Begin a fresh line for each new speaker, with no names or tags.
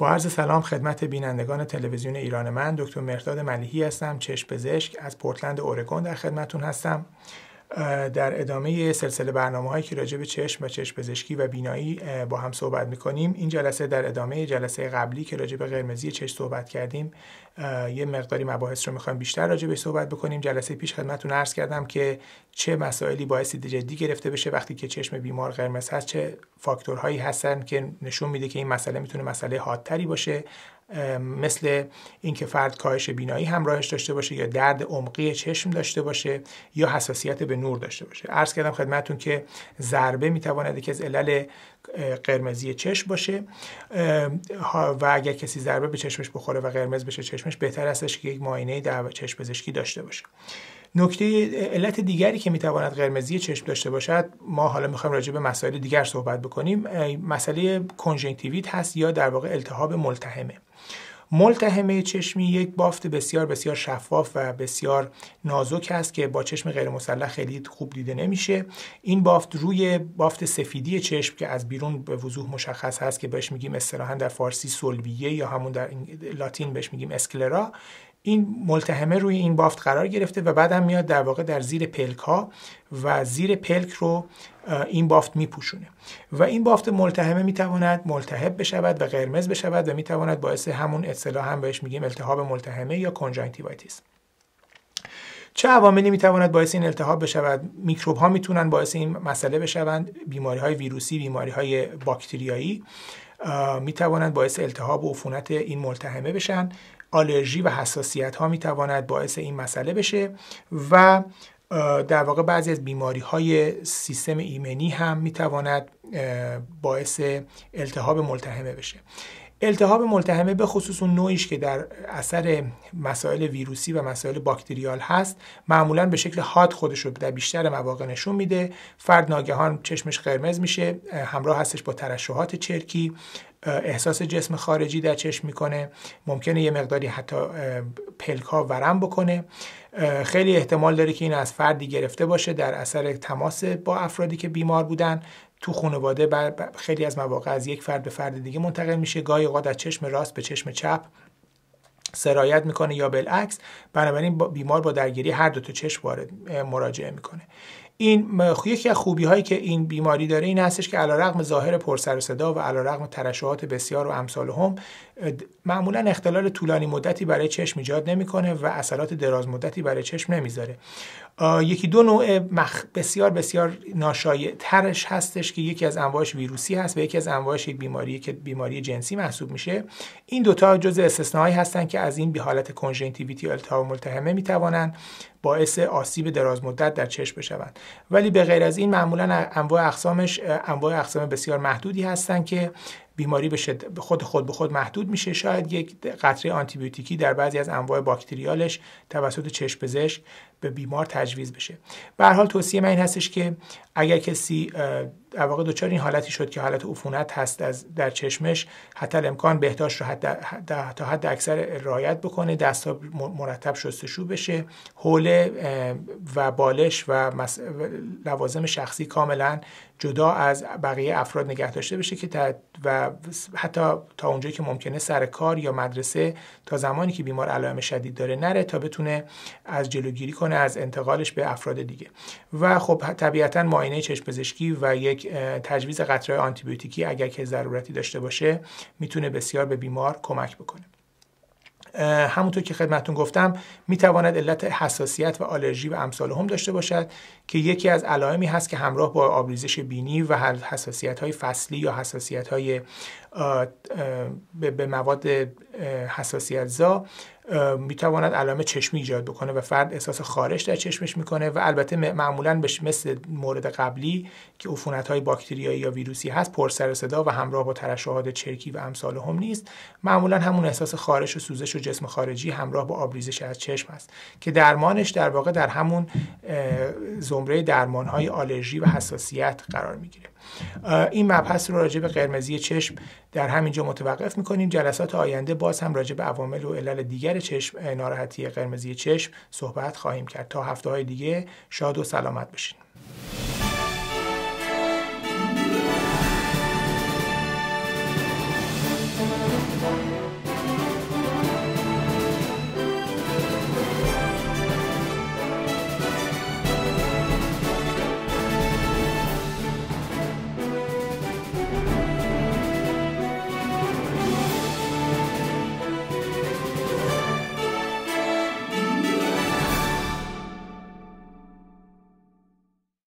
با عرض سلام خدمت بینندگان تلویزیون ایران من دکتر مرداد ملیحی هستم چشم پزشک از پورتلند اورگون در خدمتون هستم در ادامه سلسله برنامه هایی که راجع به چشم و چشم پزشکی و بینایی با هم صحبت میکنیم این جلسه در ادامه جلسه قبلی که راجع به قرمزی چشم صحبت کردیم یه مقداری مباحث رو میخوایم بیشتر راجع به صحبت بکنیم جلسه پیش خدمتتون عرض کردم که چه مسائلی باعث جدی گرفته بشه وقتی که چشم بیمار قرمز هست چه فاکتورهایی هستن که نشون میده که این مسئله میتونه مسئله حادتری باشه مثل اینکه فرد کاهش بینایی همراهش داشته باشه یا درد عمقی چشم داشته باشه یا حساسیت به نور داشته باشه عرض کردم خدمتون که ضربه میتواند که از علل قرمزی چشم باشه و اگر کسی ضربه به چشمش بخوره و قرمز بشه چشمش بهتر استش که یک معاینه در چشم پزشکی داشته باشه نکته علت دیگری که میتواند قرمزی چشم داشته باشد ما حالا میخوایم راجع به مسائل دیگر صحبت بکنیم مسئله کنژنکتیویت هست یا در واقع التهاب ملتهمه ملتهمه چشمی یک بافت بسیار بسیار شفاف و بسیار نازک است که با چشم غیر مسلح خیلی خوب دیده نمیشه این بافت روی بافت سفیدی چشم که از بیرون به وضوح مشخص هست که بهش میگیم اصطلاحا در فارسی سلبیه یا همون در لاتین بهش میگیم اسکلرا این ملتهمه روی این بافت قرار گرفته و بعد هم میاد در واقع در زیر پلک ها و زیر پلک رو این بافت میپوشونه و این بافت ملتهمه میتواند ملتهب بشود و قرمز بشود و میتواند باعث همون اصطلاح هم بهش میگیم التهاب ملتهمه یا کنجانکتیوایتیس چه عواملی میتواند باعث این التهاب بشود میکروب ها میتونن باعث این مسئله بشوند بیماری های ویروسی بیماری های باکتریایی می توانند باعث التهاب و عفونت این ملتهمه بشن آلرژی و حساسیت ها می تواند باعث این مسئله بشه و در واقع بعضی از بیماری های سیستم ایمنی هم می تواند باعث التهاب ملتهمه بشه التهاب ملتهمه به خصوص اون نوعیش که در اثر مسائل ویروسی و مسائل باکتریال هست معمولا به شکل حاد خودش رو در بیشتر مواقع نشون میده فرد ناگهان چشمش قرمز میشه همراه هستش با ترشحات چرکی احساس جسم خارجی در چشم میکنه ممکنه یه مقداری حتی پلک ورم بکنه خیلی احتمال داره که این از فردی گرفته باشه در اثر تماس با افرادی که بیمار بودن تو خانواده بر خیلی از مواقع از یک فرد به فرد دیگه منتقل میشه گاهی اوقات از چشم راست به چشم چپ سرایت میکنه یا بالعکس بنابراین بیمار با درگیری هر دو تا چشم وارد مراجعه میکنه این یکی از خوبی هایی که این بیماری داره این هستش که علیرغم ظاهر پرسر و صدا و علیرغم ترشحات بسیار و امثال هم معمولا اختلال طولانی مدتی برای چشم ایجاد نمیکنه و اثرات دراز مدتی برای چشم نمیذاره یکی دو نوع مخ بسیار بسیار ناشایع ترش هستش که یکی از انواعش ویروسی هست و یکی از انواعش یک بیماری که بیماری جنسی محسوب میشه این دوتا جز استثنایی هستند که از این بی حالت و التهاب ملتهمه میتوانند باعث آسیب دراز مدت در چشم بشوند ولی به غیر از این معمولا انواع اقسامش انواع اقسام بسیار محدودی هستند که بیماری به خود خود به خود محدود میشه شاید یک قطره آنتیبیوتیکی در بعضی از انواع باکتریالش توسط چشم پزشک به بیمار تجویز بشه به حال توصیه من این هستش که اگر کسی در واقع دچار این حالتی شد که حالت عفونت هست از در چشمش حتی امکان بهداشت رو تا حد اکثر رعایت بکنه دستا مرتب شستشو بشه حوله و بالش و لوازم شخصی کاملا جدا از بقیه افراد نگه داشته بشه که و حتی تا اونجایی که ممکنه سر کار یا مدرسه تا زمانی که بیمار علائم شدید داره نره تا بتونه از جلوگیری کنه از انتقالش به افراد دیگه و خب طبیعتا معاینه چشم پزشکی و یک تجویز قطره آنتیبیوتیکی اگر که ضرورتی داشته باشه میتونه بسیار به بیمار کمک بکنه همونطور که خدمتون گفتم میتواند علت حساسیت و آلرژی و امثال هم داشته باشد که یکی از علائمی هست که همراه با آبریزش بینی و حساسیت های فصلی یا حساسیت های به مواد حساسیت زا میتواند علائم چشمی ایجاد بکنه و فرد احساس خارش در چشمش میکنه و البته معمولا بهش مثل مورد قبلی که عفونت های باکتریایی یا ویروسی هست پر سر صدا و همراه با ترشحات چرکی و امثال هم نیست معمولا همون احساس خارش و سوزش و جسم خارجی همراه با آبریزش از چشم است که درمانش در واقع در همون زمره درمان های آلرژی و حساسیت قرار میگیره این مبحث رو راجع به قرمزی چشم در همینجا متوقف میکنیم جلسات آینده باز هم راجع به عوامل و علل دیگر چشم ناراحتی قرمزی چشم صحبت خواهیم کرد تا هفته های دیگه شاد و سلامت بشین